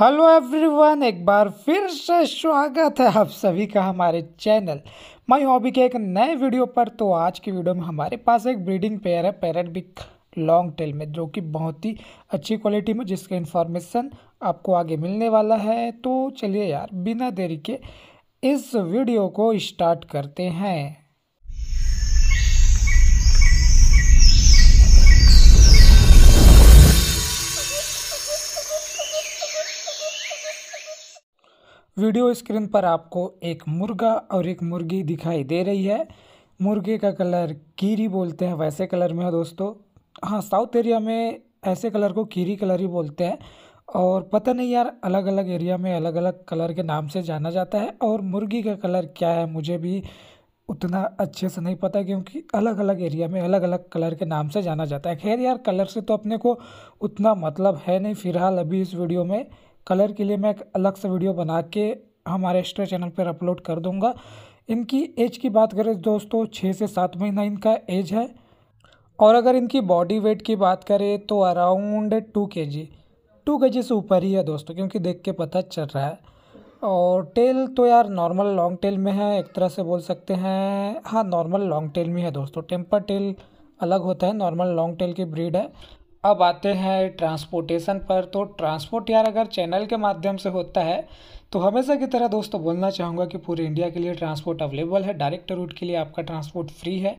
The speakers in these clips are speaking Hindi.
हेलो एवरीवन एक बार फिर से स्वागत है आप सभी का हमारे चैनल माय हॉबी के एक नए वीडियो पर तो आज की वीडियो में हमारे पास एक ब्रीडिंग पेयर है पैरट बिक लॉन्ग टेल में जो कि बहुत ही अच्छी क्वालिटी में जिसका इन्फॉर्मेशन आपको आगे मिलने वाला है तो चलिए यार बिना देरी के इस वीडियो को स्टार्ट करते हैं वीडियो स्क्रीन पर आपको एक मुर्गा और एक मुर्गी दिखाई दे रही है मुर्गे का कलर कीरी बोलते हैं वैसे कलर में है दोस्तों हाँ साउथ एरिया में ऐसे कलर को कीरी कलर ही बोलते हैं और पता नहीं यार अलग अलग एरिया में अलग अलग कलर के नाम से जाना जाता है और मुर्गी का कलर क्या है मुझे भी उतना अच्छे से नहीं पता क्योंकि अलग अलग एरिया में अलग अलग कलर के नाम से जाना जाता है खैर यार कलर से तो अपने को उतना मतलब है नहीं फ़िलहाल अभी इस वीडियो में कलर के लिए मैं एक अलग से वीडियो बना के हमारे एक्स्ट्रा चैनल पर अपलोड कर दूँगा इनकी एज की बात करें दोस्तों छः से सात महीना इनका एज है और अगर इनकी बॉडी वेट की बात करें तो अराउंड टू के जी टू के जी से ऊपर ही है दोस्तों क्योंकि देख के पता चल रहा है और टेल तो यार नॉर्मल लॉन्ग टेल में है एक तरह से बोल सकते हैं हाँ नॉर्मल लॉन्ग टेल में है दोस्तों टेम्पर टेल अलग होता है नॉर्मल लॉन्ग टेल की ब्रीड है अब आते हैं ट्रांसपोर्टेशन पर तो ट्रांसपोर्ट यार अगर चैनल के माध्यम से होता है तो हमेशा की तरह दोस्तों बोलना चाहूँगा कि पूरे इंडिया के लिए ट्रांसपोर्ट अवेलेबल है डायरेक्ट रूट के लिए आपका ट्रांसपोर्ट फ्री है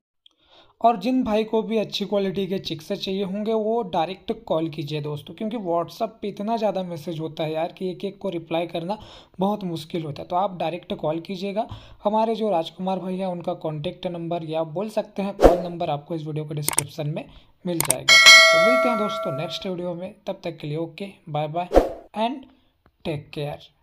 और जिन भाई को भी अच्छी क्वालिटी के चिक्स चाहिए होंगे वो डायरेक्ट कॉल कीजिए दोस्तों क्योंकि व्हाट्सअप पे इतना ज़्यादा मैसेज होता है यार कि एक एक को रिप्लाई करना बहुत मुश्किल होता है तो आप डायरेक्ट कॉल कीजिएगा हमारे जो राजकुमार भाई हैं उनका कॉन्टैक्ट नंबर या बोल सकते हैं कॉल नंबर आपको इस वीडियो के डिस्क्रिप्सन में मिल जाएगा तो मिलते हैं दोस्तों नेक्स्ट वीडियो में तब तक के लिए okay bye bye and take care